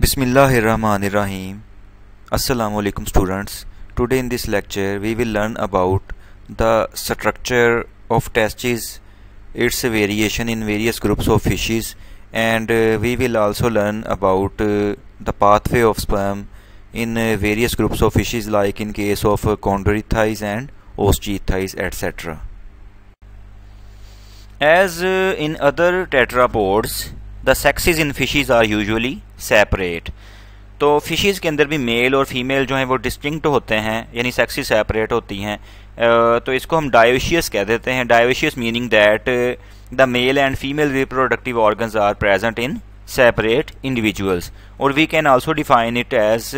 Bismillahirrahmanirrahim. Assalamu alaikum students. Today in this lecture we will learn about the structure of testes, its variation in various groups of fishes and uh, we will also learn about uh, the pathway of sperm in uh, various groups of fishes like in case of uh, chondrithides and osteithides etc. As uh, in other tetrapods the sexes in fishes are usually separate तो fishes के अंदर भी mail और female जो हैं वो distinct होते हैं यानी सेक्सी सेपरेट होती हैं तो इसको हम डायोशियस कह देते हैं dioecious meaning that the male and female reproductive organs are present in separate individuals और we can also define it as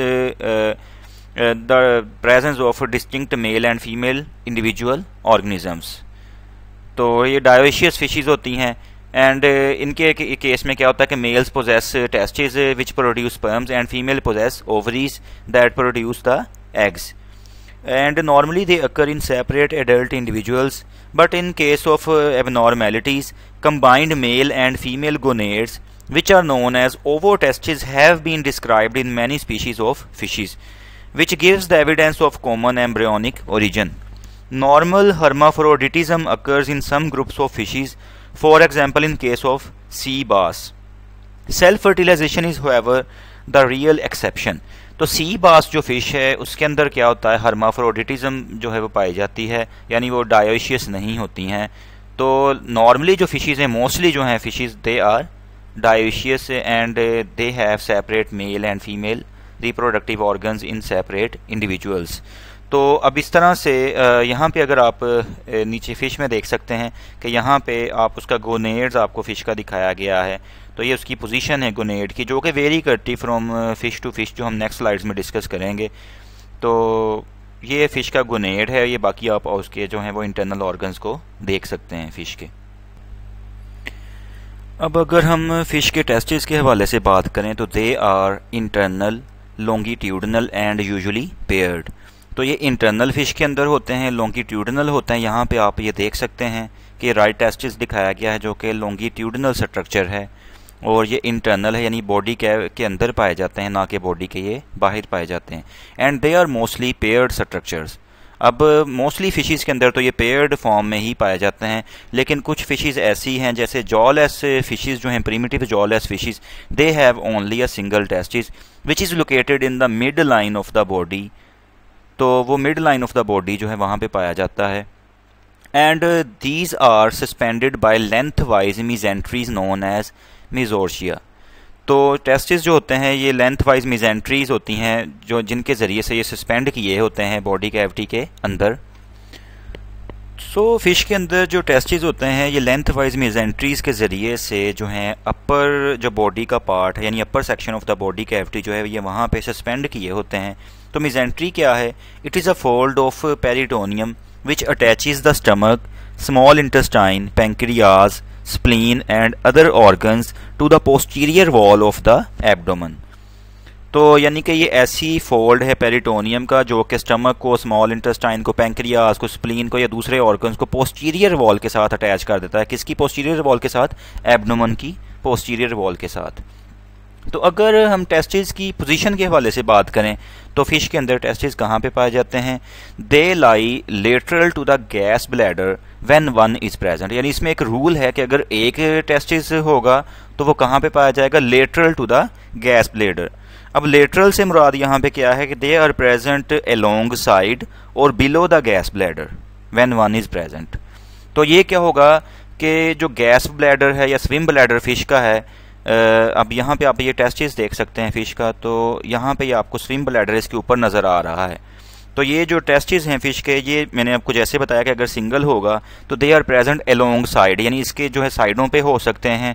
the presence of distinct male and female individual organisms तो ये डायोशियस फिशेज होती हैं and uh, in case mein kya hota hai ki males possess uh, testes uh, which produce sperms and female possess ovaries that produce the eggs and normally they occur in separate adult individuals but in case of uh, abnormalities combined male and female gonads which are known as ovotestes have been described in many species of fishes which gives the evidence of common embryonic origin normal hermaphroditism occurs in some groups of fishes for example in case of sea bass. Self-fertilization is however the real exception. तो सी बास जो fish है उसके अंदर क्या होता है हर्माफ्रोडिटिज्म जो है वो पाई जाती है यानी वो डायोशियस नहीं होती हैं तो नॉर्मली जो फिशेज़ हैं मोस्टली जो हैं fishes they are dioecious and they have separate male and female reproductive organs in separate individuals तो अब इस तरह से यहाँ पे अगर आप नीचे फ़िश में देख सकते हैं कि यहाँ पे आप उसका गोनेड्स आपको फ़िश का दिखाया गया है तो ये उसकी पोजीशन है गोनेड की जो कि वेरी करती फ्रॉम फ़िश टू फ़िश जो हम नेक्स्ट स्लाइड्स में डिस्कस करेंगे तो ये फ़िश का गोनेड है ये बाकी आप उसके जो हैं वो इंटरनल ऑर्गन्स को देख सकते हैं फ़िश के अब अगर हम फ़िश के टेस्टिस के हवाले से बात करें तो they are internal longitudinal and usually paired तो ये इंटरनल फिश के अंदर होते हैं लॉन्गिट्यूडनल होते हैं यहाँ पे आप ये देख सकते हैं कि राइट टेस्टिस दिखाया गया है जो कि लॉन्गिट्यूडनल स्ट्रक्चर है और ये इंटरनल है यानी बॉडी के के अंदर पाए जाते हैं ना कि बॉडी के ये बाहर पाए जाते हैं and they are mostly paired structures अब मोस्टली फ़िशेज़ के अंदर तो ये पेयर्ड फॉर्म में ही पाए जाते हैं लेकिन कुछ फ़िशेज़ ऐसी हैं जैसे जॉलेस फ़िशेज़ जो हैं primitive jawless fishes they have only a single testis which is located in the mid line of the body तो वो mid line of the body जो है वहाँ पे पाया जाता है and these are suspended by length wise mesenteries known as mesorchia तो टेस्टिस जो होते हैं ये लेंथ वाइज मिजेंट्रीज होती हैं जो जिनके ज़रिए से ये सस्पेंड किए होते हैं बॉडी कैविटी के अंदर सो so, फिश के अंदर जो टेस्टिस होते हैं ये लेंथ वाइज मेजेंट्रीज के ज़रिए से जो है अपर जो बॉडी का पार्ट यानी upper section of the body cavity जो है ये वहाँ पे सस्पेंड किए होते हैं तो मेजेंट्री क्या है it is a fold of peritoneum which attach the stomach small intestine pancreas spleen and other organs to the posterior wall of the abdomen तो यानी कि ये ऐसी फोल्ड है पेरिटोनियम का जो कि स्टमक को स्मॉल इंटेस्टाइन को पेंक्रियास को स्प्लीन को या दूसरे ऑर्गन्स को पोस्टीरियर वॉल के साथ अटैच कर देता है किसकी पोस्टीरियर वॉल के साथ एबनोमन की पोस्टीरियर वॉल के साथ तो अगर हम टेस्टिस की पोजीशन के हवाले से बात करें तो फिश के अंदर टेस्टिस कहाँ पे पाए जाते हैं they lie lateral to the gas bladder when one is present यानी इसमें एक रूल है कि अगर एक टेस्टिस होगा तो वो कहाँ पे पाया जाएगा lateral to the gas bladder अब लेटरल से मुराद यहाँ पे क्या है कि they are present alongside और below the gas bladder when one is present तो ये क्या होगा कि जो गैस ब्लैडर है या स्विम ब्लैडर फ़िश का है अब यहाँ पे आप ये टेस्टिस देख सकते हैं फ़िश का तो यहाँ पे ये आपको स्विम ब्लैडर इसके ऊपर नज़र आ रहा है तो ये जो टेस्टिस हैं फ़िश के ये मैंने आपको जैसे बताया कि अगर सिंगल होगा तो they are present alongside यानी इसके जो है साइडों पे हो सकते हैं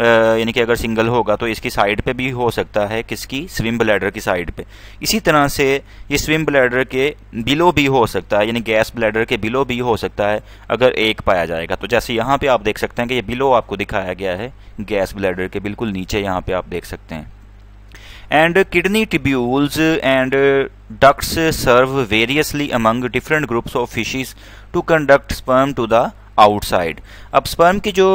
यानी कि अगर सिंगल होगा तो इसकी साइड पे भी हो सकता है किसकी स्विम ब्लैडर की साइड पे इसी तरह से ये स्विम ब्लैडर के बिलो भी हो सकता है यानी गैस ब्लैडर के बिलो भी हो सकता है अगर एक पाया जाएगा तो जैसे यहाँ पे आप देख सकते हैं कि ये बिलो आपको दिखाया गया है गैस ब्लैडर के बिल्कुल नीचे यहाँ पे आप देख सकते हैं and kidney tubules and ducts serve variously among different groups of fishes to conduct sperm to the outside अब स्पर्म की जो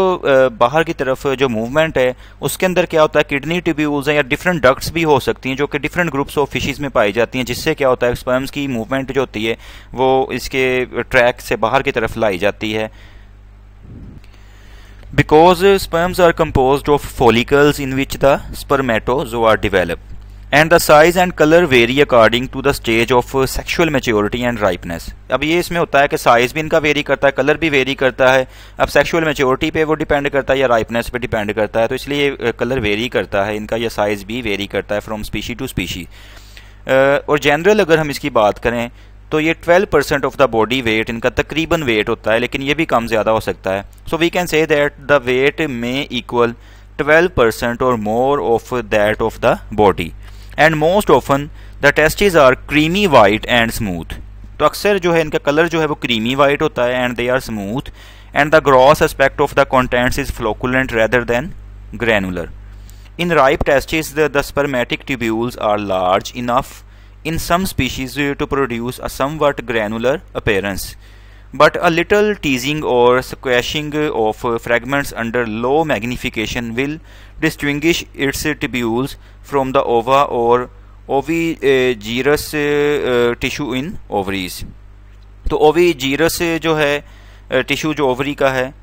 बाहर की तरफ जो मूवमेंट है उसके अंदर क्या होता है किडनी ट्यूब्यूल्स हैं या डिफरेंट डक्ट्स भी हो सकती हैं जो कि डिफरेंट ग्रुप्स ऑफ फिशेज में पाई जाती हैं जिससे क्या होता है स्पर्म्स की मूवमेंट जो होती है वो इसके ट्रैक से बाहर की तरफ लाई जाती है sperms are compose of follicles in which the the are developed and the size and colour vary according to the stage of sexual maturity and ripeness अब ये इसमें होता है कि साइज़ भी इनका वेरी करता है कलर भी वेरी करता है अब सेक्शुअल मेच्योरिटी पे वो डिपेंड करता है या राइपनेस पे डिपेंड करता है तो इसलिए कलर uh, वेरी करता है इनका या साइज़ भी वेरी करता है फ्रॉम स्पीशी टू स्पीशी और जनरल अगर हम इसकी बात करें तो ये 12 percent of the body weight इनका तकरीबन वेट होता है लेकिन ये भी कम ज़्यादा हो सकता है so we can say that the weight may equal 12 percent or more of that of the body and most often the testis are creamy white and smooth तो अक्सर जो है इनका कलर जो है वो क्रीमी वाइट होता है and they are smooth and the gross aspect of the contents is flocculent rather than granular in ripe testes the spermatic tubules are large enough some species to produce a somewhat granular appearance but a little teasing or squashing of fragments under low magnification will distinguish its tubules from the ova or ovigerous tissue in ovaries तो जीरस जो है tissue जो ovary का है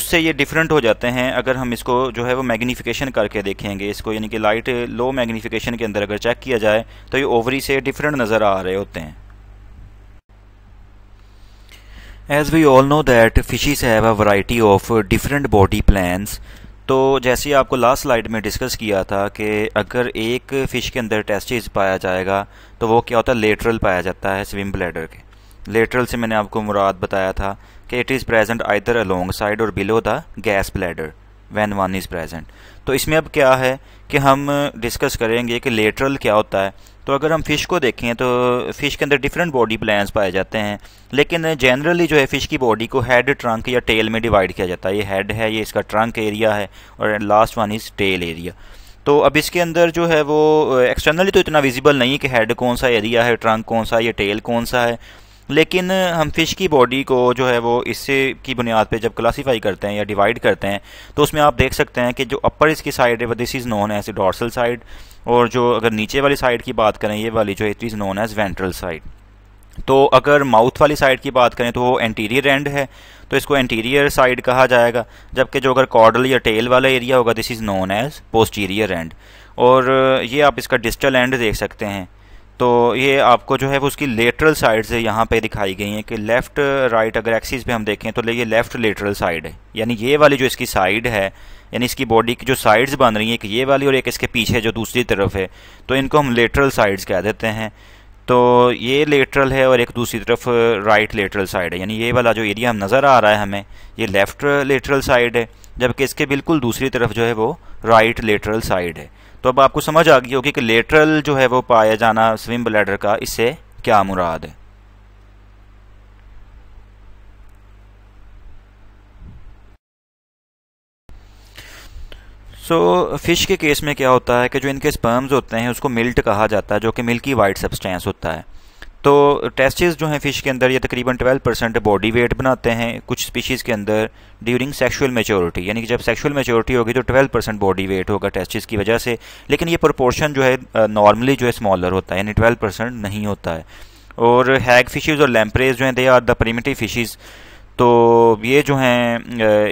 उससे ये different हो जाते हैं अगर हम इसको जो है वो मैग्नीफिकेशन करके देखेंगे इसको यानी कि लाइट लो मैग्नीफिकेशन के अंदर अगर चेक किया जाए तो ये ओवरी से डिफरेंट नज़र आ रहे होते हैं as we all know that fishes have a variety of different body plans तो जैसे आपको लास्ट स्लाइड में डिस्कस किया था कि अगर एक फ़िश के अंदर टेस्टिस पाया जाएगा तो वो क्या होता है लेटरल पाया जाता है स्विम ब्लैडर के लेटरल से मैंने आपको मुराद बताया था कि it is present either alongside और below the gas bladder when one is present तो इसमें अब क्या है कि हम डिस्कस करेंगे कि लेटरल क्या होता है तो अगर हम फ़िश को देखें तो फ़िश के अंदर डिफरेंट बॉडी प्लान्स पाए जाते हैं लेकिन जनरली जो है फ़िश की बॉडी को हेड ट्रंक या टेल में डिवाइड किया जाता है ये हेड है ये इसका ट्रंक एरिया है और last one is tail area तो अब इसके अंदर जो है वो एक्सटर्नली तो इतना विजिबल नहीं कि हेड कौन सा एरिया है ट्रंक कौन सा या टेल कौन सा है लेकिन हम फ़िश की बॉडी को जो है वो इससे की बुनियाद पे जब क्लासिफाई करते हैं या डिवाइड करते हैं तो उसमें आप देख सकते हैं कि जो अपर इसकी साइड है वो this is known as dorsal side और जो अगर नीचे वाली साइड की बात करें ये वाली जो it is known as ventral side तो अगर माउथ वाली साइड की बात करें तो वो एंटीरियर एंड है तो इसको एंटीरियर साइड कहा जाएगा जबकि जो अगर कॉर्डल या टेल वाला एरिया होगा this is known as posterior end और ये आप इसका डिस्टल एंड देख सकते हैं तो ये आपको जो है वो उसकी लेटरल साइड से यहाँ पे दिखाई गई हैं कि लेफ़्ट राइट अगर एक्सिस पे हम देखें तो ये लेफ़्ट लेटरल साइड है यानी ये वाली जो इसकी साइड है यानी इसकी बॉडी की जो साइड्स बन रही हैं एक ये वाली और एक इसके पीछे जो दूसरी तरफ है तो इनको हम लेटरल साइड्स कह देते हैं तो ये लेटरल है और एक दूसरी तरफ राइट लेटरल साइड है यानी ये वाला जो एरिया हम नज़र आ रहा है हमें ये लेफ़्ट लेटरल साइड है जबकि इसके बिल्कुल दूसरी तरफ जो है वो राइट लेटरल साइड है तो अब आपको समझ आ गई होगी कि लेटरल जो है वो पाया जाना स्विम ब्लैडर का इससे क्या मुराद है सो so, फिश के केस में क्या होता है कि जो इनके स्पर्म्स होते हैं उसको मिल्ट कहा जाता है जो कि मिल्की वाइट सब्सटेंस होता है तो टेस्टिस जो हैं फ़िश के अंदर ये तकरीबन 12 परसेंट बॉडी वेट बनाते हैं कुछ स्पीशीज़ के अंदर ड्यूरिंग सेक्सुअल मेच्योरिटी यानी कि जब सेक्सुअल मेचोरिटी होगी तो 12 परसेंट बॉडी वेट होगा टेस्टिस की वजह से लेकिन ये प्रपोर्शन जो है नॉर्मली जो है स्मॉलर होता है यानी ट्वेल्व परसेंट नहीं होता है और हैग फिशेज़ और लैम्परेज जो हैं they are the primitive fishes तो ये जो हैं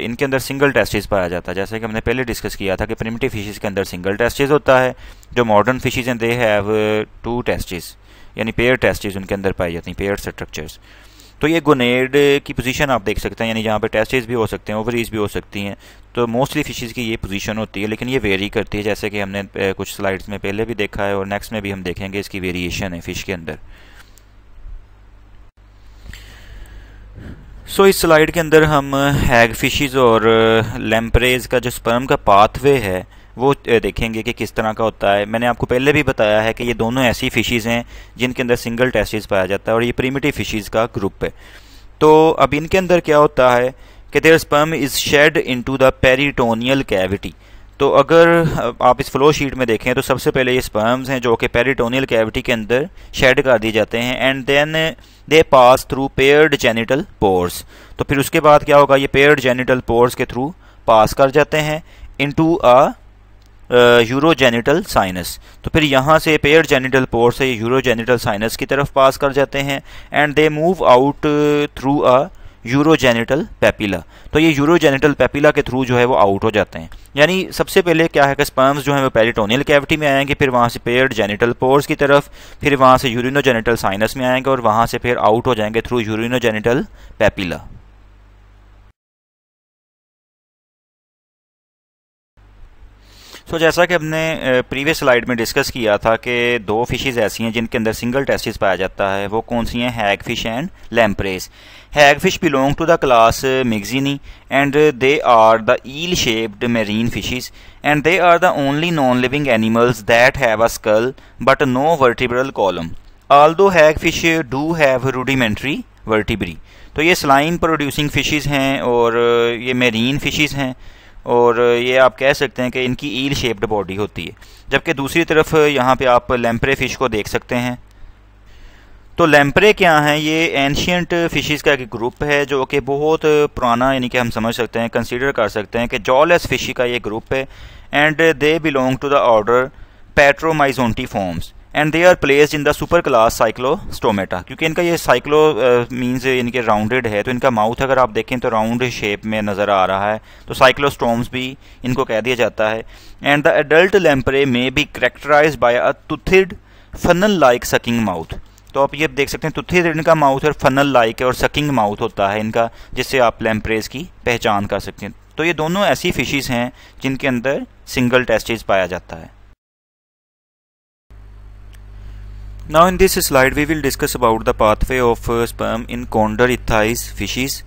इनके अंदर सिंगल टेस्टिस पाया जाता है जैसे कि हमने पहले डिस्कस किया था कि प्रिमिटिव फिशेज़ के अंदर सिंगल टेस्टिस होता है जो मॉडर्न फिशेज़ हैं दे हैव टू टेस्टिस यानी पेयर टेस्टिस उनके अंदर पाई जाती हैं पेयर स्ट्रक्चर्स तो ये गोनेड की पोजीशन आप देख सकते हैं यानी जहाँ पे टेस्टिस भी हो सकते हैं ओवरीज भी हो सकती हैं तो मोस्टली फिशेज़ की ये पोजीशन होती है लेकिन ये वेरी करती है जैसे कि हमने कुछ स्लाइड्स में पहले भी देखा है और नेक्स्ट में भी हम देखेंगे इसकी वेरिएशन है फ़िश के अंदर सो so, इस स्लाइड के अंदर हम हैग uh, फिशेज और लैम्परेज़ uh, का जो स्पर्म का पाथवे है वो uh, देखेंगे कि किस तरह का होता है मैंने आपको पहले भी बताया है कि ये दोनों ऐसी फिशेज हैं जिनके अंदर सिंगल टेस्टिस पाया जाता है और ये प्रीमिटिव फिशेज का ग्रुप है तो अब इनके अंदर क्या होता है कि there sperm is shed into the peritoneal cavity तो अगर आप इस फ्लो शीट में देखें तो सबसे पहले ये स्पर्म्स हैं जो कि पेरिटोनियल कैविटी के अंदर शेड कर दिए जाते हैं and then they pass through paired genital pores तो फिर उसके बाद क्या होगा ये पेयर्ड जेनिटल पोर्स के थ्रू पास कर जाते हैं इनटू अ यूरोजेनिटल साइनस तो फिर यहाँ से पेयर जेनिटल है से यूरोजेनिटल साइनस की तरफ पास कर जाते हैं and they move out through a urogenital papilla तो ये यूरोजेनिटल पैपिला के थ्रू जो है वो आउट हो जाते हैं यानी सबसे पहले क्या है कि स्पर्म्स जो है वो पेरिटोनियल कैविटी में आएंगे फिर वहाँ से पेयर्ड जेनिटल पोर्स की तरफ फिर वहाँ से यूरिनोजेनिटल साइनस में आएंगे और वहाँ से फिर आउट हो जाएंगे through urinogenital papilla so so, जैसा कि हमने प्रीवियस स्लाइड में डिस्कस किया था कि दो फिशेज़ ऐसी हैं जिनके अंदर सिंगल टेस्टिस पाया जाता है वो कौन सी हैं hagfish and lampreys hagfish belong to the class Myxini and they are the eel shaped marine fishes and they are the only non living animals that have a skull but no vertebral column though hagfish do have rudimentary vertebrae तो ये saline producing fishes हैं और ये marine fishes हैं और ये आप कह सकते हैं कि इनकी ईल शेप्ड बॉडी होती है जबकि दूसरी तरफ यहाँ पे आप लैम्परे फ़िश को देख सकते हैं तो लैम्परे क्या हैं ये एनशियंट फ़िशेस का एक ग्रुप है जो कि बहुत पुराना यानी कि हम समझ सकते हैं कंसीडर कर सकते हैं कि जॉलेस फिशी का ये ग्रुप है and they belong to the order Petromyzontiformes and they are placed in the super class Cyclostomata क्योंकि इनका ये साइक्लो मीन्स uh, इनके राउंडेड है तो इनका माउथ अगर आप देखें तो राउंड शेप में नज़र आ रहा है तो साइक्लोस्टोम्स भी इनको कह दिया जाता है and the adult lamprey may be characterized by a toothed funnel like sucking mouth तो आप ये देख सकते हैं तुथिर इनका माउथ और फनल लाइक है और सकिंग माउथ होता है इनका जिससे आप लैम्परेज की पहचान कर सकते हैं तो ये दोनों ऐसी फिशेज़ हैं जिनके अंदर सिंगल टेस्टिस पाया जाता है Now in this slide we will discuss about the pathway of uh, sperm in Condorithes fishes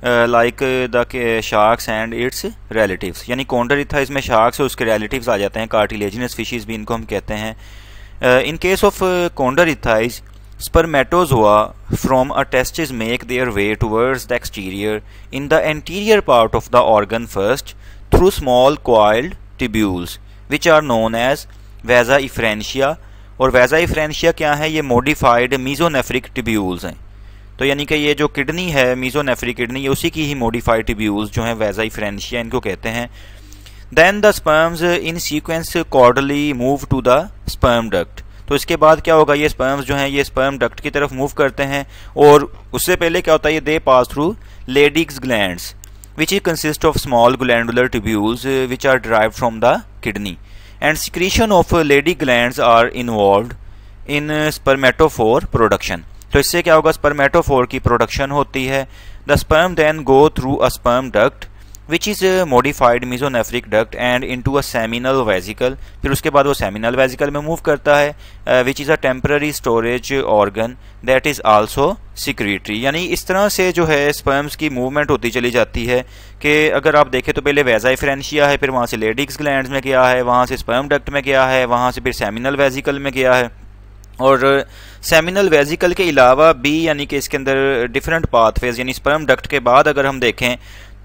uh, like uh, the uh, sharks and its relatives यानी Condorithes में sharks और उसके relatives आ जाते हैं cartilaginous fishes भी इनको हम कहते हैं case of uh, Condorithes spermatozoa from a testis make their way towards the exterior in the anterior part of the organ first through small coiled tubules which are known as vasa efferentia और वैज़ाई फ्रेंशिया क्या है ये modified mesonephric tubules हैं तो यानी कि ये जो किडनी है मीजोनेफ्रिक किडनी ये उसी की ही मोडिफाइड टिब्यूल्स जो हैं वैज़ाई फ्रेंशिया इनको कहते हैं then the sperms in sequence caudally move to the sperm duct तो इसके बाद क्या होगा ये स्पर्म्स जो हैं ये स्पर्म डक्ट की तरफ मूव करते हैं और उससे पहले क्या होता है ये they pass through Leydig's glands which is consist of small glandular tubules which are derived from the kidney and secretion of Leydig gland are involve in spermatophore production तो इससे क्या होगा स्पर्मेटोफोर की प्रोडक्शन होती है the sperm then go through a sperm duct which is a modified duct and into a seminal vesicle फिर उसके बाद वो सेमिनल वेजिकल में मूव करता है which is a temporary storage organ that is also also यानी इस तरह से जो है स्पर्म्स की मूवमेंट होती चली जाती है कि अगर आप देखें तो पहले वेजाई फ्रेंशिया है फिर वहाँ से लेडिक्स ग्लैंड में गया है वहाँ से स्पर्म डक्ट में गया है वहाँ से फिर सेमिनल वेजिकल में गया है और सेमिनल uh, वेजिकल के अलावा भी यानी कि इसके अंदर डिफरेंट पाथवेज यानी स्पर्म डक्ट के बाद अगर हम देखें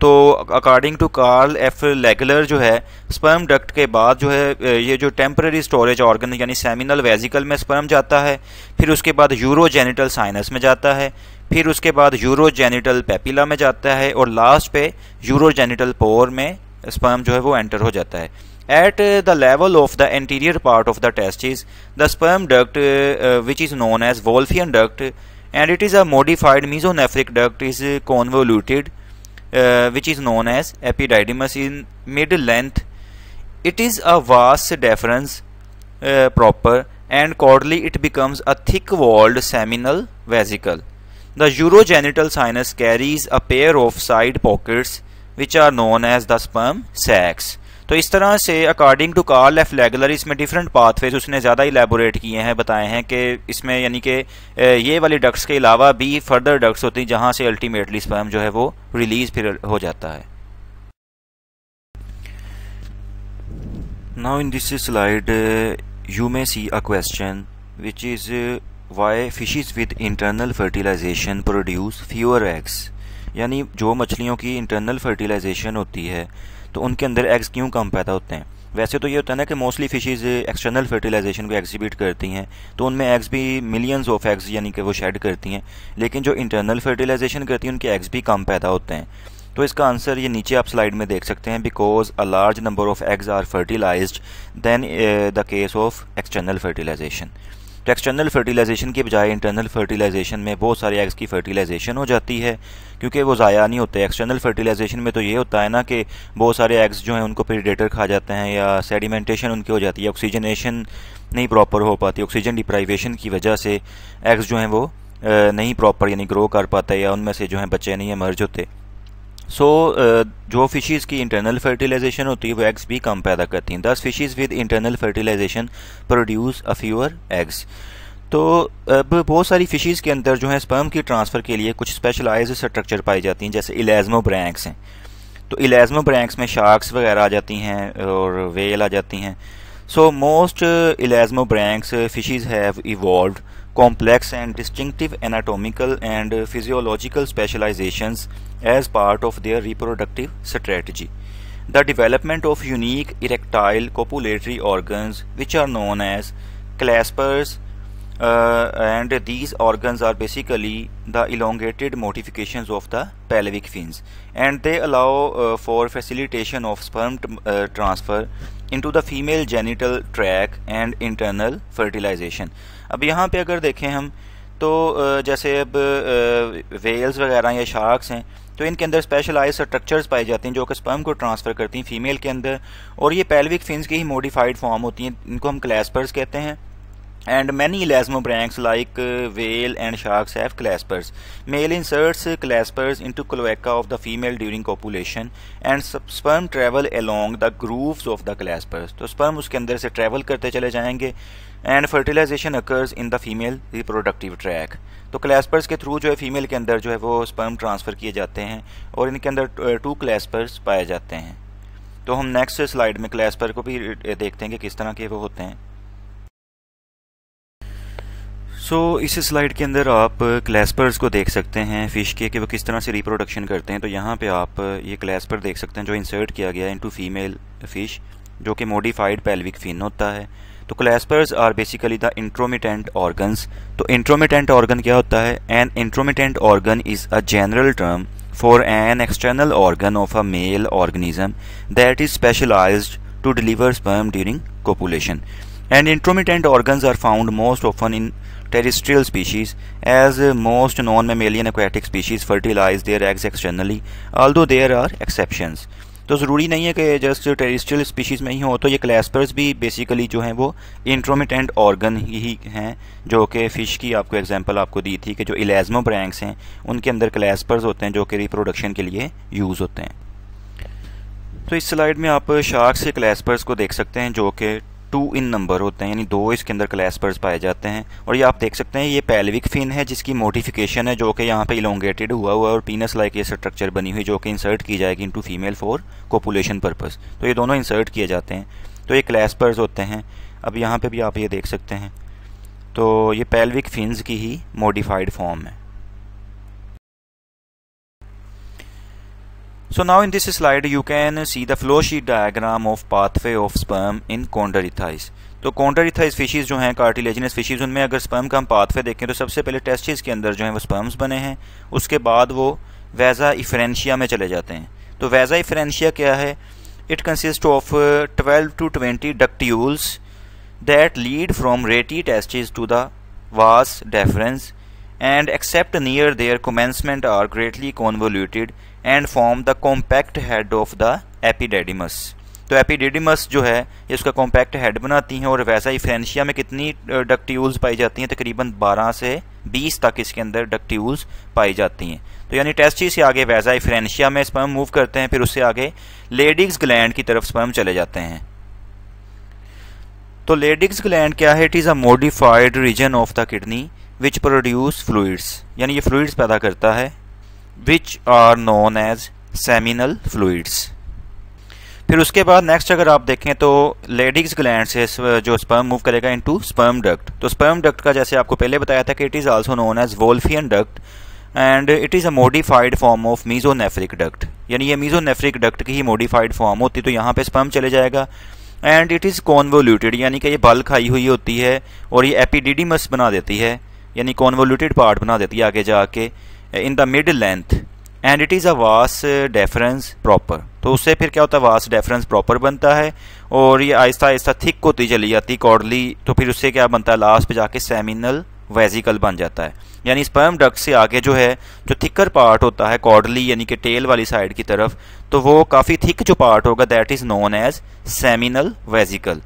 तो according to Karl F Lagler जो है स्पर्म डक्ट के बाद जो है ये जो टेम्पररी स्टोरेज ऑर्गन यानी सेमिनल वेजिकल में स्पर्म जाता है फिर उसके बाद यूरोजेनिटल साइनस में जाता है फिर उसके बाद यूरोजेनिटल पेपिला में जाता है और लास्ट पे यूरोजेनिटल पोर में स्पर्म जो है वो एंटर हो जाता है at the level of the interior part of the testes, the sperm duct which is known as Wolffian duct and it is a a mesonephric duct is is uh, which is known as epididymis in middle length. It is a vast deferens uh, proper and caudally it becomes a thick walled seminal vesicle. The urogenital sinus carries a pair of side pockets which are known as the sperm sacs. तो इस तरह से according to Karl F Lagler इसमें different pathways उसने ज़्यादा elaborate किए हैं बताए हैं कि इसमें यानी कि ये वाली डक्ट्स के अलावा भी फर्दर डक्ट्स होती हैं जहाँ से अल्टीमेटली स्पर्म जो है वो रिलीज फिर हो जाता है now in this slide you may see a question which is why fishes with internal fertilization produce fewer produce यानी जो मछलियों की इंटरनल फर्टिलाइजेशन होती है तो उनके अंदर एग्स क्यों कम पैदा होते हैं वैसे तो ये होता है ना कि मोस्टली फिशेज़ एक्सटर्नल फर्टिलाइजेशन को एग्जीबिट करती हैं तो उनमें एग्स भी मिलियंस ऑफ एग्स यानी कि वो शेड करती हैं लेकिन जो इंटरनल फर्टिलाइजेशन करती हैं उनके एग्स भी कम पैदा होते हैं तो इसका आंसर ये नीचे आप स्लाइड में देख सकते हैं because a large number of eggs are fertilized than the case of external fertilization तो एक्सटर्नल फर्टिलाइजेशन के बजाय इंटरनल फर्टिलाइजेशन में बहुत सारे एग्स की फर्टिलाइजेशन हो जाती है क्योंकि वो ज़ाया नहीं होते एक्सटर्नल फर्टिलाइजेशन में तो ये होता है ना कि बहुत सारे एग्स जो हैं उनको प्रीडेटर खा जाते हैं या सेडिमेंटेशन उनकी हो जाती है ऑक्सीजनेशन नहीं प्रॉपर हो पाती ऑक्सीजन डिप्राइवेशन की वजह से एग्स जो हैं वो नहीं प्रॉपर यानी ग्रो कर पाते या उनमें से जो हैं बच्चे नहीं एमर्ज होते सो so, uh, जो फिशीज़ की इंटरनल फर्टिलाइजेशन होती है वो एग्स भी कम पैदा करती हैं thus fishes with internal fertilization produce a fewer eggs तो अब बहुत सारी फिशीज़ के अंदर जो है स्पर्म की ट्रांसफ़र के लिए कुछ स्पेशलाइज स्ट्रक्चर पाई जाती हैं जैसे इलेजमो ब्रैंक्स हैं तो इलेजमो ब्रैंक्स में शार्क्स वगैरह आ जाती हैं और वेल आ जाती हैं so most elasmobranchs fishes have evolve complex and distinctive anatomical and physiological specializations as part of their reproductive strategy. The development of unique erectile copulatory organs which are known as claspers uh, and these organs are basically the elongated modifications of the pelvic fins and they allow uh, for facilitation of sperm uh, transfer into the female genital tract and internal fertilization अब यहाँ पे अगर देखें हम तो जैसे अब Wales वगैरह या शार्क्स हैं तो इनके अंदर स्पेशलाइज स्ट्रक्चर्स पाई जाती हैं जो कि स्पर्म को ट्रांसफ़र करती हैं फीमेल के अंदर और ये पेल्विक फिन्स की ही मॉडिफाइड फॉर्म होती हैं इनको हम क्लैस्पर्स कहते हैं and many branchs like whale and sharks have claspers male inserts claspers into cloaca of the female during copulation and sperm travel along the grooves of the claspers तो sperm उसके अंदर से ट्रेवल करते चले जाएंगे and fertilization occurs in the female reproductive tract तो claspers के through जो है फीमेल के अंदर जो है वो स्पर्म ट्रांसफ़र किए जाते हैं और इनके अंदर टू क्लैस्पर्स पाए जाते हैं तो हम नेक्स्ट स्लाइड में क्लैस्पर को भी देखते हैं कि किस तरह के वो होते हैं सो so, इस स्लाइड के अंदर आप क्लैस्पर्स को देख सकते हैं फ़िश के कि वो किस तरह से रिप्रोडक्शन करते हैं तो यहाँ पे आप ये क्लैस्पर देख सकते हैं जो इंसर्ट किया गया है इनटू फीमेल फ़िश जो कि मॉडिफाइड पेल्विक फिन होता है तो claspers are basically the intromittent organs तो इंट्रोमिटेंट ऑर्गन क्या होता है an intromittent organ is a general term for an external organ of a male organism that is specialize to deliver sperm during copulation and intromittent organ are found most often in terrestrial species as most non mammalian aquatic species fertilize their eggs externally although there are exceptions तो ज़रूरी नहीं है कि just terrestrial species में ही हो तो ये क्लैस्पर्स भी बेसिकली जो हैं वो इंट्रोमिटेंट ऑर्गन ही हैं जो कि फ़िश की आपको एग्जांपल आपको दी थी कि जो इलेजमो ब्रैंक्स हैं उनके अंदर क्लैस्पर्स होते हैं जो कि रिप्रोडक्शन के लिए यूज़ होते हैं तो इस स्लाइड में आप शार्क से क्लैस्पर्स को देख सकते हैं जो कि टू इन नंबर होते हैं यानी दो इसके अंदर क्लैस्पर्स पाए जाते हैं और ये आप देख सकते हैं ये पैलविक फिन है जिसकी मोडिफिकेशन है जो कि यहाँ पे इलोंगेटेड हुआ हुआ है और पीनस लाइक ये स्ट्रक्चर बनी हुई जो कि इंसर्ट की जाएगी into female for copulation purpose तो ये दोनों इंसर्ट किए जाते हैं तो ये क्लैस्पर्स होते हैं अब यहाँ पर भी आप ये देख सकते हैं तो ये पैलविक फिन की ही मोडिफाइड फॉर्म है So now in this slide you can see the flow sheet diagram of pathway of sperm in chondrichthyes. तो कॉन्ट्रिथाइज फिशेज जो हैं कार्टिलेजनस फिशेज उनमें अगर स्पर्म का हम पाथवे देखें तो सबसे पहले टेस्टिस के अंदर जो है वो स्पर्म्स बने हैं उसके बाद वो वैज़ा इफ्रेंशिया में चले जाते हैं तो वैज़ा इफ्रेंशिया क्या है it consist of 12 to 20 ductules that lead from rete testis to the vas deferens and except near their commencement are greatly convoluted and form the compact head of the epididymis तो epididymis जो है ये उसका compact head बनाती हैं और वैसा ही फ्रेंशिया में कितनी डक्ट्यूल्स पाई जाती हैं तकरीबन 12 से 20 तक इसके अंदर डक्ट्यूल्स पाई जाती हैं तो यानी टेस्टी से आगे वैसा ही फ्रेंशिया में स्पर्म मूव करते हैं फिर उससे आगे लेडिक्स ग्लैंड की तरफ स्पर्म चले जाते हैं तो लेडिक्स ग्लैंड क्या है it is a modified region of the kidney which produce fluids यानी ये फ्लूड्स पैदा करता है which are known as seminal fluids फिर उसके बाद नेक्स्ट अगर आप देखें तो लेडीज ग्लैंड से जो स्पर्म मूव करेगा इनटू स्पर्म डक्ट तो स्पर्म डक्ट का जैसे आपको पहले बताया था कि it is also known as Wolffian duct and it is a modified form of mesonephric duct यानी ये मीजोनेफ्रिक डक्ट की ही मॉडिफाइड फॉर्म होती तो यहाँ पे स्पर्म चले जाएगा एंड इट इज़ कॉन्वोल्यूटेड यानी कि ये बल खाई हुई होती है और ये एपीडीडीमस बना देती है यानी कॉन्वोल्यूटेड पार्ट बना देती है आगे जाके in the mid length and it is a vas deferens proper तो उससे फिर क्या होता है वास डेफरेंस प्रॉपर बनता है और ये आहिस्ता आहिस्ता थिक होती चली जाती कॉर्डली तो फिर उससे क्या बनता है लास्ट पे जाके सेमिनल वेजिकल बन जाता है यानी स्पर्म डक्ट से आगे जो है जो थिकर पार्ट होता है कॉर्डली यानी कि टेल वाली साइड की तरफ तो वो काफ़ी थिक जो पार्ट होगा that is known as seminal vesicle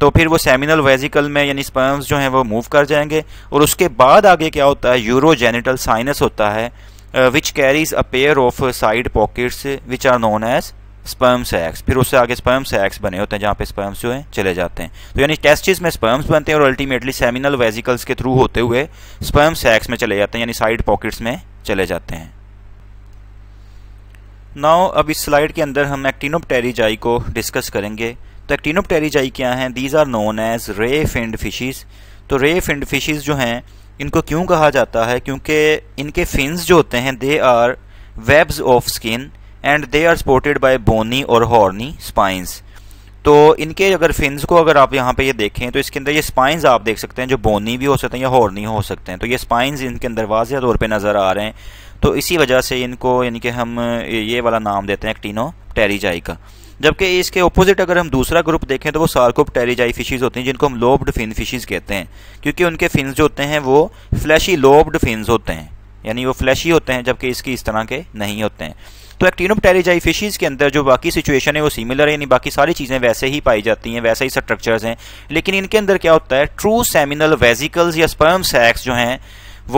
तो फिर वो सेमिनल वेजिकल में यानी स्पर्म्स जो हैं वो मूव कर जाएंगे और उसके बाद आगे क्या होता है यूरोजेनिटल साइनस होता है which carries a pair of side pockets which are known as sperm sacs फिर उससे आगे स्पर्म सैक्स बने होते हैं जहाँ पे स्पर्म्स जो हैं चले जाते हैं तो यानी टेस्टिस में स्पर्म्स बनते हैं और अल्टीमेटली सेमिनल वेजिकल्स के थ्रू होते हुए स्पर्म सैक्स में चले जाते हैं यानी साइड पॉकेट्स में चले जाते हैं नाउ अब इस स्लाइड के अंदर हम एक्टिनोपटेरिजाई को डिस्कस करेंगे तो एक्टिनोपटेरिजाई क्या हैं दीज आर नोन एज रे फिंड फिशिज तो रे फिंड फिशेस जो हैं इनको क्यों कहा जाता है क्योंकि इनके फिन्स जो होते हैं they are webs of skin and they are supported by bony और हॉर्नी स्पाइंस तो इनके अगर फिन्स को अगर आप यहाँ पे ये देखें तो इसके अंदर ये स्पाइंस आप देख सकते हैं जो बोनी भी हो सकते हैं या हॉर्नी हो सकते हैं तो ये स्पाइंस इनके अंदर वाजिया तौर पर नज़र आ रहे हैं तो इसी वजह से इनको यानी कि हम ये वाला नाम देते हैं एक्टिनो टेरीजाई का जबकि इसके अपोजिट अगर हम दूसरा ग्रुप देखें तो वो सार्कोप टेरीजाई फिशेज होती हैं जिनको हम लोब्ड फिन फिशेज कहते हैं क्योंकि उनके फिन जो होते हैं वो फ्लैशी लोब्ड फिन होते हैं यानी वो फ्लैशी होते हैं जबकि इसकी इस तरह के नहीं होते हैं तो एक्टिनोप टेरीजाई फिशेज के अंदर जो बाकी सिचुएशन है वो सिमिलर है यानी बाकी सारी चीज़ें वैसे ही पाई जाती हैं वैसे ही स्ट्रक्चर्स हैं लेकिन इनके अंदर क्या होता है ट्रू सेमिनल वेजिकल्स या स्पर्म सैक्स जो हैं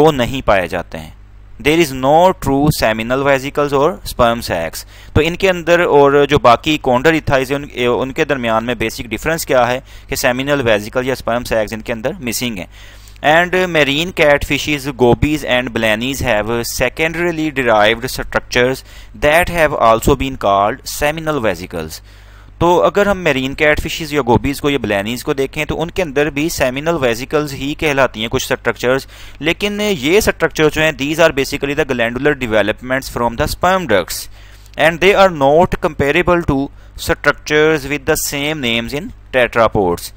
वो नहीं पाए जाते हैं there is no true seminal vesicles और स्पर्म सैक्स तो इनके अंदर और जो बाकी कॉन्डर इथाइज है उनके दरमियान में बेसिक डिफरेंस क्या है कि सेमिनल वेजिकल या स्पर्म सैक्स इनके अंदर मिसिंग है and marine catfishes gobies and blennies have secondarily derived structures that have also been called seminal vesicles तो अगर हम मेरीन कैट फिशेज़ या गोबीज़ को या ब्लैनीज को देखें तो उनके अंदर भी सेमिनल वेजिकल्स ही कहलाती हैं कुछ स्ट्रक्चर्स लेकिन ये स्ट्रक्चर जो हैं these are basically the glandular developments from the sperm ducts and they are not comparable to structures with the same names in tetrapods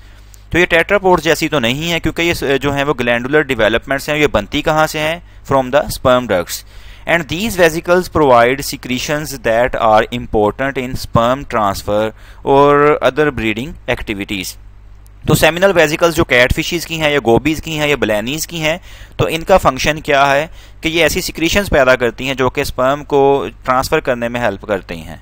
तो ये टेट्रापोर्ट्स जैसी तो नहीं है क्योंकि ये जो है वो ग्लैंडुलर डिवेलपमेंट्स हैं ये बनती कहाँ से हैं from the sperm ducts and these vesicles provide secretions that are important in sperm transfer or other breeding activities. तो सेमिनल वेजिकल्स जो कैट फिशीज़ की हैं या गोबीज़ की हैं या बलैनीज़ की हैं तो इनका फंक्शन क्या है कि ये ऐसी सिक्रीशंस पैदा करती हैं जो कि स्पर्म को ट्रांसफ़र करने में हेल्प करती हैं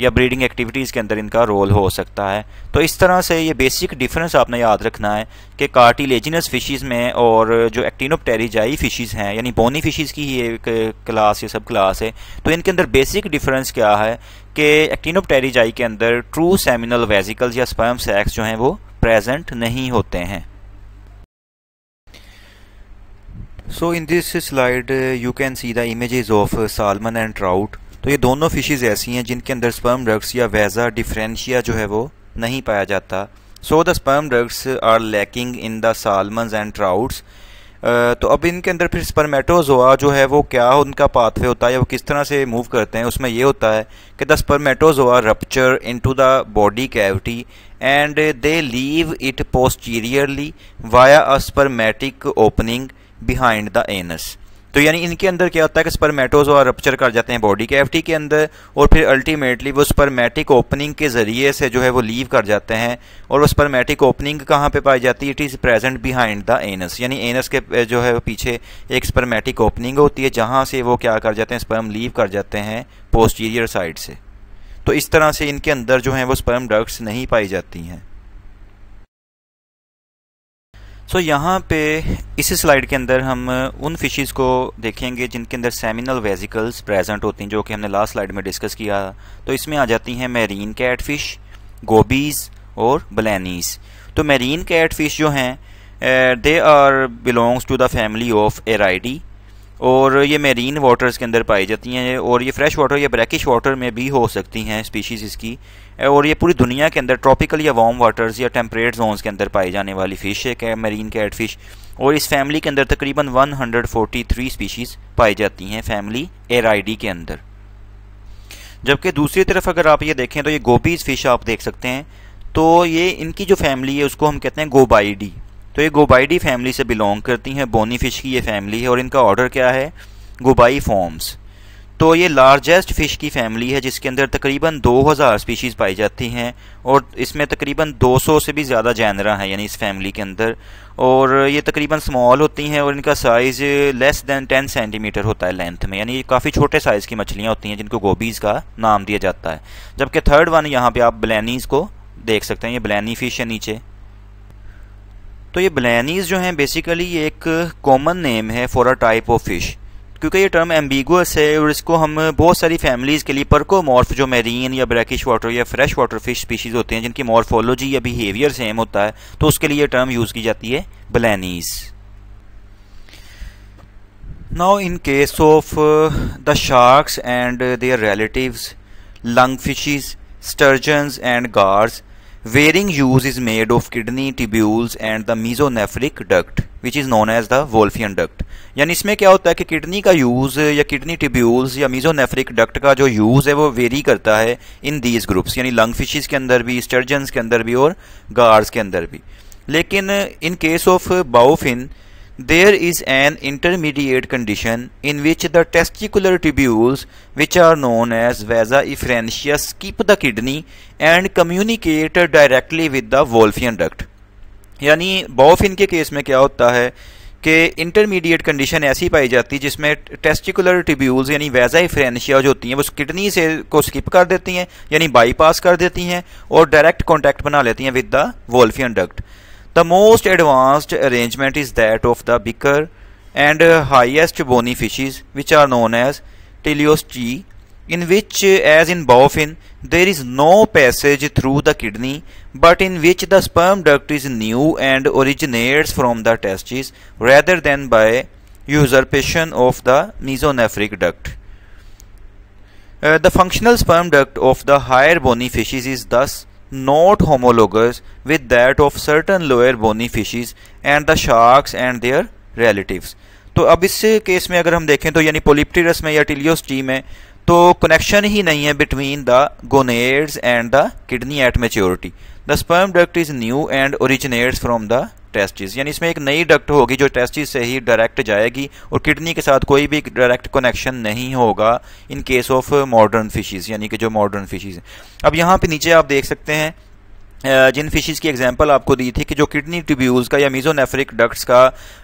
या ब्रीडिंग एक्टिविटीज़ के अंदर इनका रोल हो सकता है तो इस तरह से ये बेसिक डिफरेंस आपने याद रखना है कि कार्टिलेजिनस फिशेस में और जो एक्टिनोपटेरिजाई फिशेस हैं यानी बोनी फिशेस की ही एक क्लास या सब क्लास है तो इनके अंदर बेसिक डिफरेंस क्या है कि एक्टिनोपटेरिजाई के अंदर ट्रू सेमिनल वेजिकल्स या स्पर्म सेक्स जो हैं वो प्रेजेंट नहीं होते हैं so in this slide you can see the images of salmon and trout तो ये दोनों फिशेज़ ऐसी हैं जिनके अंदर स्पर्म ड्रग्स या वेजा डिफ्रेंशिया जो है वो नहीं पाया जाता so the sperm ducts are lacking in the salmons and trouts तो अब इनके अंदर फिर स्पर्मेटोजोआ जो है वो क्या उनका पाथवे होता है या वो किस तरह से मूव करते हैं उसमें ये होता है कि the spermatozoa rupture into the body cavity and they leave it posteriorly via a spermatic opening behind the anus तो यानी इनके अंदर क्या होता है कि और रप्चर कर जाते हैं बॉडी कैविटी के अंदर और फिर अल्टीमेटली वो स्पर्मेटिक ओपनिंग के ज़रिए से जो है वो लीव कर जाते हैं और वो स्पर्मेटिक ओपनिंग कहाँ पे पाई जाती है it is present behind the anus यानी एनस के जो है पीछे एक स्पर्मेटिक ओपनिंग होती है जहाँ से वो क्या कर जाते हैं स्पर्म लीव कर जाते हैं पोस्टीरियर साइड से तो इस तरह से इनके अंदर जो है वो स्पर्म ड्रग्स नहीं पाई जाती हैं सो so, यहाँ पे इस स्लाइड के अंदर हम uh, उन फिशेस को देखेंगे जिनके अंदर सेमिनल वेजिकल्स प्रेजेंट होती हैं जो कि हमने लास्ट स्लाइड में डिस्कस किया तो इसमें आ जाती हैं मैरीन कैट फिश गोबीज़ और बलैनीस तो मैरीन कैट फिश जो हैं they are belongs to the family of Ariidae और ये मेरीन वाटर्स के अंदर पाई जाती हैं और ये फ्रेश वाटर या ब्रैकिश वाटर में भी हो सकती हैं स्पीशीज़ इसकी और ये पूरी दुनिया के अंदर ट्रॉपिकल या वार्म वाटर्स या टेम्परेट जोन्स के अंदर पाई जाने वाली फ़िश है मेरीन कैट फिश और इस फैमिली के अंदर तकरीबन 143 स्पीशीज़ पाई जाती हैं फैमिली एर के अंदर जबकि दूसरी तरफ अगर आप ये देखें तो ये गोपीज़ फ़िश आप देख सकते हैं तो ये इनकी जो फैमिली है उसको हम कहते हैं गोबाइडी तो ये गोबाइडी फैमिली से बिलोंग करती हैं बोनी फिश की ये फैमिली है और इनका ऑर्डर क्या है गोबाई फॉर्म्स तो ये लार्जेस्ट फ़िश की फैमिली है जिसके अंदर तकरीबन 2000 स्पीशीज़ पाई जाती हैं और इसमें तकरीबन 200 से भी ज़्यादा जैनरा हैं यानी इस फैमिली के अंदर और ये तकरीबन स्मॉल होती हैं और इनका साइज़ लेस दैन 10 सेंटीमीटर होता है लेंथ में यानी काफ़ी छोटे साइज़ की मछलियाँ होती हैं जिनको गोबीज़ का नाम दिया जाता है जबकि थर्ड वन यहाँ पर आप ब्लैनीज़ को देख सकते हैं ये ब्लैनी फ़िश है नीचे तो ये बलैनीज़ जो हैं बेसिकली ये एक कॉमन नेम है for a type of fish क्योंकि ये टर्म एम्बिगुअस है और इसको हम बहुत सारी फैमिलीज़ के लिए मॉर्फ जो मेरीन या ब्रैकिश वाटर या फ्रेश वाटर फिश स्पीशीज़ होते हैं जिनकी मॉर्फोलॉजी या बिहेवियर सेम होता है तो उसके लिए ये टर्म यूज़ की जाती है blennies now in case of the sharks and their uh, lungfishes lung and gars Varying use is made of kidney tubules and the mesonephric duct which is known as the Wolffian duct यानी इसमें क्या होता है कि kidney का use या kidney tubules या mesonephric duct का जो यूज़ है वो वेरी करता है इन दीज ग्रुप्स यानी लंग फिशिज के अंदर भी स्टर्जन के अंदर भी और गार्ड्स के अंदर भी लेकिन in case of bowfin there is an intermediate condition in which the testicular tubules which are known as vasa efferentia skip the kidney and communicate directly with the Wolffian duct यानी बॉफिन के case में क्या होता है कि intermediate condition ऐसी पाई जाती है जिसमें टेस्टिकुलर टिब्यूल्स यानी वैजा फ्रेंशिया जो होती हैं वो किडनी से को स्किप कर देती हैं यानी बाईपास कर देती हैं और डायरेक्ट कॉन्टैक्ट बना लेती हैं with the Wolffian duct The most advanced arrangement is that of the bicker and uh, highest bony fishes which are known as teleosti in which uh, as in bowfin there is no passage through the kidney but in which the sperm duct is new and originates from the testes rather than by usurpation of the mesonephric duct. Uh, the functional sperm duct of the higher bony fishes is thus not homologous with that of certain lower bony fishes and the sharks and their relatives. तो अब इस case में अगर हम देखें तो यानी पोलिप्टीरस में या टिलियोस्टी में तो कनेक्शन ही नहीं है between the gonads and the kidney at maturity the sperm duct is new and originates from the testis यानी इसमें एक नई डक्ट होगी जो टेस्टिस से ही डायरेक्ट जाएगी और किडनी के साथ कोई भी डायरेक्ट कनेक्शन नहीं होगा in case of modern fishes यानी कि जो मॉडर्न फिशेज अब यहाँ पे नीचे आप देख सकते हैं जिन फिशेस की एग्जांपल आपको दी थी कि जो किडनी ट्यूब्यूल्स का या मीजोनेफ्रिक डक्ट्स का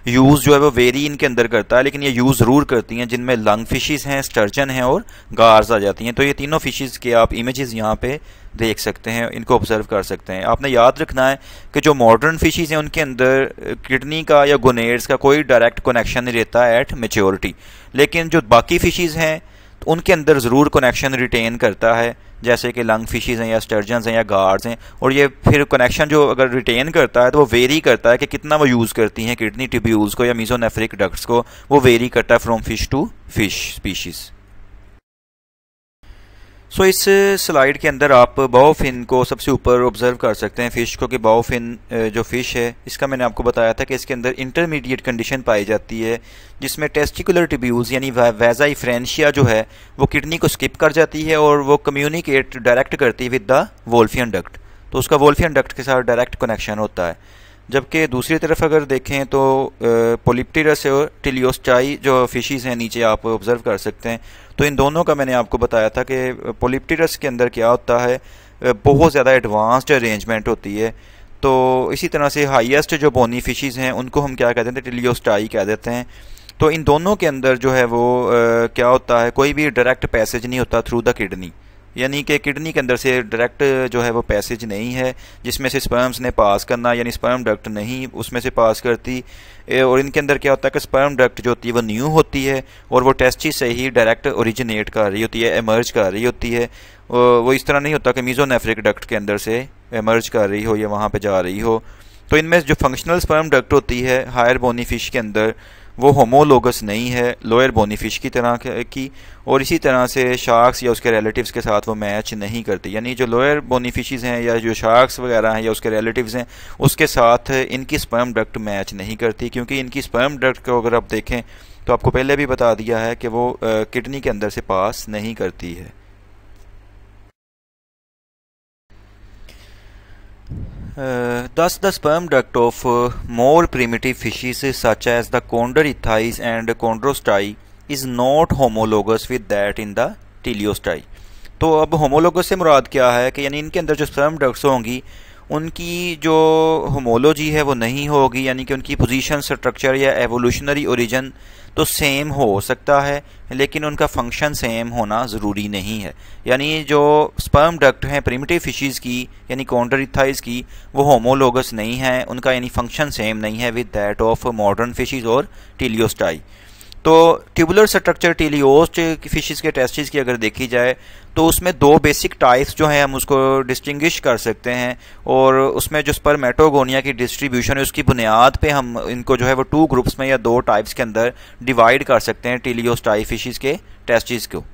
यूज़ जो है वो वेरी इनके अंदर करता है लेकिन ये यूज़ ज़रूर करती हैं जिनमें लंग फिशेस हैं स्टर्जन हैं और गार्स आ जाती हैं तो ये तीनों फिशेस के आप इमेजेस यहाँ पे देख सकते हैं इनको ऑब्जर्व कर सकते हैं आपने याद रखना है कि जो मॉडर्न फिशीज़ हैं उनके अंदर किडनी का या गोनेड्स का कोई डायरेक्ट कनेक्शन नहीं रहता एट मेच्योरिटी लेकिन जो बाकी फिशीज़ हैं तो उनके अंदर ज़रूर कनेक्शन रिटेन करता है जैसे कि लंग फिशीज़ हैं या स्टर्जन हैं या गार्ड्स हैं और ये फिर कनेक्शन जो अगर रिटेन करता है तो वो वेरी करता है कि कितना वो यूज़ करती हैं किडनी टिब्यूल्स को या मीजोनेफ्रिक डक्ट्स को वो वेरी करता है from fish to fish species so इस स्लाइड के अंदर आप बाओ फिन को सबसे ऊपर ऑब्जर्व कर सकते हैं फ़िश को कि बाओ फिन जो फ़िश है इसका मैंने आपको बताया था कि इसके अंदर इंटरमीडिएट कंडीशन पाई जाती है जिसमें टेस्टिकुलर टिब्यूज़ यानी वैज़ाई फ्रेंशिया जो है वो किडनी को स्किप कर जाती है और वो कम्युनिकेट डायरेक्ट करती है विद द वोल्फियन डक्ट तो उसका वोल्फियन डक्ट के साथ डायरेक्ट कनेक्शन होता है जबकि दूसरी तरफ अगर देखें तो पोलिप्टरस और टिलियोस्टाई जो फिशीज़ हैं नीचे आप ऑब्ज़र्व कर सकते हैं तो इन दोनों का मैंने आपको बताया था कि पोलिप्टीरस के अंदर क्या होता है बहुत ज़्यादा एडवांस्ड अरेंजमेंट होती है तो इसी तरह से हाईएस्ट जो बोनी फिशीज़ हैं उनको हम क्या कहते हैं टिलियोस्टाई कह देते हैं तो इन दोनों के अंदर जो है वो आ, क्या होता है कोई भी डायरेक्ट पैसेज नहीं होता थ्रू द किडनी यानी कि किडनी के अंदर से डायरेक्ट जो है वो पैसेज नहीं है जिसमें से स्पर्म्स ने पास करना यानी स्पर्म डक्ट नहीं उसमें से पास करती और इनके अंदर क्या होता है कि स्पर्म डक्ट जो होती है वो न्यू होती है और वो टेस्टी से ही डायरेक्ट ओरिजिनेट कर रही होती है एमर्ज कर रही होती है वो इस तरह नहीं होता कि मीजोनेफ्रिक डक्ट के अंदर से एमर्ज कर रही हो या वहाँ पर जा रही हो तो इनमें जो फंक्शनल स्पर्म डक्ट होती है हायर बोनी फिश के अंदर वो होमोलोगस नहीं है लोअर बोनीफिश की तरह की और इसी तरह से शार्क्स या उसके रिलेटिव्स के साथ वो मैच नहीं करती यानी जो लोअर बोनीफिशीज़ हैं या जो शार्क्स वगैरह हैं या उसके रिलेटिव्स हैं उसके साथ इनकी स्पर्म डक्ट मैच नहीं करती क्योंकि इनकी स्पर्म डक्ट को अगर आप देखें तो आपको पहले भी बता दिया है कि वो किडनी के अंदर से पास नहीं करती है Uh, thus, the sperm duct of uh, more primitive fishes such as the chondrithyes and chondrosti is not homologous with that in the teleosti. तो अब होमोलोगस से मुराद क्या है कि यानी इनके अंदर जो स्पर्म डक्ट्स होंगी उनकी जो होमोलॉजी है वो नहीं होगी यानी कि उनकी पोजीशन स्ट्रक्चर या एवोल्यूशनरी ओरिजिन तो सेम हो सकता है लेकिन उनका फंक्शन सेम होना ज़रूरी नहीं है यानी जो स्पर्म डक्ट हैं प्रिमिटिव फिशेस की यानी कॉन्ड्रिथाइज की वो होमोलोगस नहीं है उनका यानी फंक्शन सेम नहीं है with that of modern fishes और टीलियोस्टाई तो ट्यूबुलर स्ट्रक्चर टीलियोस्ट फिशेस के टेस्टिस की अगर देखी जाए तो उसमें दो बेसिक टाइप्स जो हैं हम उसको डिस्टिंग्विश कर सकते हैं और उसमें जो स्पर्मेटोगोनिया की डिस्ट्रीब्यूशन है उसकी बुनियाद पे हम इनको जो है वो टू ग्रुप्स में या दो टाइप्स के अंदर डिवाइड कर सकते हैं टीलियोस टाइफिशीज के टेस्टिस को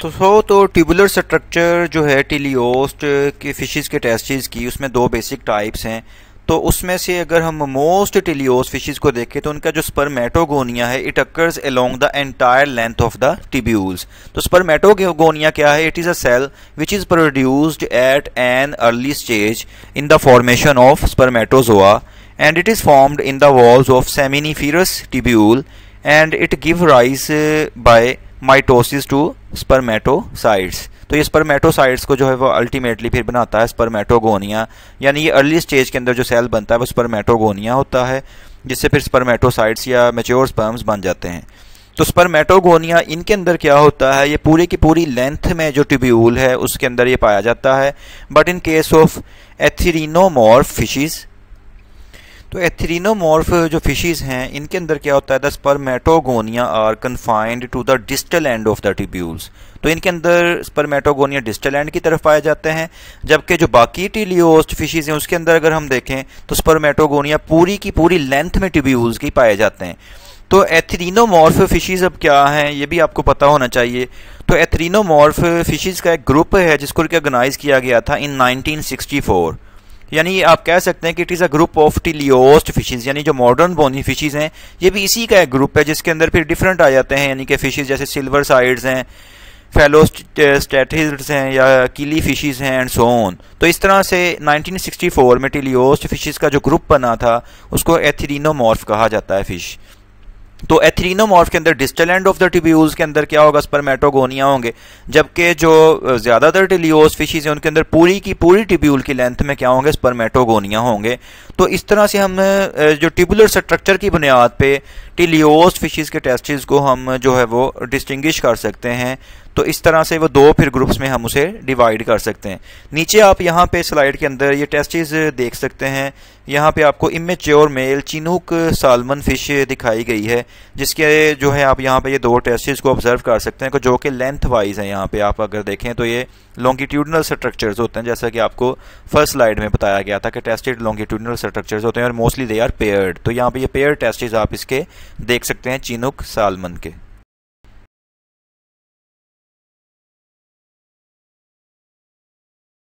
तो सो तो ट्यूबुलर स्ट्रक्चर जो है टीलियोस्ट के फिशिज के टेस्टिस की उसमें दो बेसिक टाइप्स हैं तो उसमें से अगर हम मोस्ट टिलियोस फिशेस को देखें तो उनका जो स्पर्मेटोगोनिया है it occurs along the entire length of the tubules तो स्पर्मेटोगोनिया क्या है it is a cell which is produced at an early stage in the formation of spermatozoa and it is formed in the walls of seminiferous tubule and it give rise by mitosis to spermatocytes तो ये स्पर्मेटोसाइड्स को जो है वो ultimately फिर बनाता है spermatogonia यानी ये अर्ली स्टेज के अंदर जो सेल बनता है वो स्पर्मेटोगोनिया होता है जिससे फिर स्पर्मेटोसाइट्स या मेच्योर स्पर्म्स बन जाते हैं तो स्पर्मेटोगोनिया इनके अंदर क्या होता है ये पूरे की पूरी लेंथ में जो ट्यूब्यूल है उसके अंदर ये पाया जाता है but in case of atherinomorph fishes तो एथरीनोमॉर्फ जो फिशेज हैं इनके अंदर क्या होता है the spermatogonia are confined to the distal end of the tubules तो इनके अंदर स्पर्मेटोगोनिया डिस्टल एंड की तरफ पाए जाते हैं जबकि जो बाकी टीलियोस्ट फिशेज हैं उसके अंदर अगर हम देखें तो स्पर्मेटोगोनिया पूरी की पूरी लेंथ में टिब्यूल्स की पाए जाते हैं तो एथरीनोमॉर्फ फिशेज अब क्या हैं ये भी आपको पता होना चाहिए तो एथरीनोमॉर्फ फिशेज का एक ग्रुप है जिसको ऑर्गेनाइज किया गया था इन 1964 यानी आप कह सकते हैं कि it is a group of teleost fishes यानी जो मॉडर्न बोनी फिशेज हैं ये भी इसी का एक ग्रुप है जिसके अंदर फिर डिफरेंट आ जाते हैं यानी कि फिशेज जैसे सिल्वर साइड्स हैं फेलो स्टेटिस्ट्स eh, हैं या कीली फिशेज हैं एंड सोन तो इस तरह से 1964 में टिलियोस्ट फिशेज का जो ग्रुप बना था उसको एथिरिनोमॉर्फ कहा जाता है फिश तो एथरीनोमॉर्फ के अंदर distal end of the tubules के अंदर क्या होगा स्पर्मेटोगोनिया होंगे जबकि जो ज़्यादातर टिलियोस फिशीज हैं उनके अंदर पूरी की पूरी टिब्यूल की लेंथ में क्या होंगे स्पर्मेटोगोनिया होंगे तो इस तरह से हम जो टिबुलर स्ट्रक्चर की बुनियाद पे टिलियोस फिशीज़ के टेस्टिस को हम जो है वो डिस्टिंग्विश कर सकते हैं तो इस तरह से वो दो फिर ग्रुप्स में हम उसे डिवाइड कर सकते हैं नीचे आप यहाँ पे स्लाइड के अंदर ये टेस्टिस देख सकते हैं यहाँ पे आपको immature male chinook salmon fish दिखाई गई है जिसके जो है आप यहाँ पे ये दो टेस्टिस को ऑब्जर्व कर सकते हैं जो कि लेंथ वाइज है यहाँ पे आप अगर देखें तो ये लॉन्गिट्यूडनल स्ट्रक्चर्स होते हैं जैसा कि आपको फर्स्ट स्लाइड में बताया गया था कि टेस्टेड लॉन्गिट्यूडनल स्ट्रक्चर्स होते हैं और मोस्टली दे आर पेयर्ड तो यहाँ पे ये पेयर टेस्टिस आप इसके देख सकते हैं चिनुक सालमन के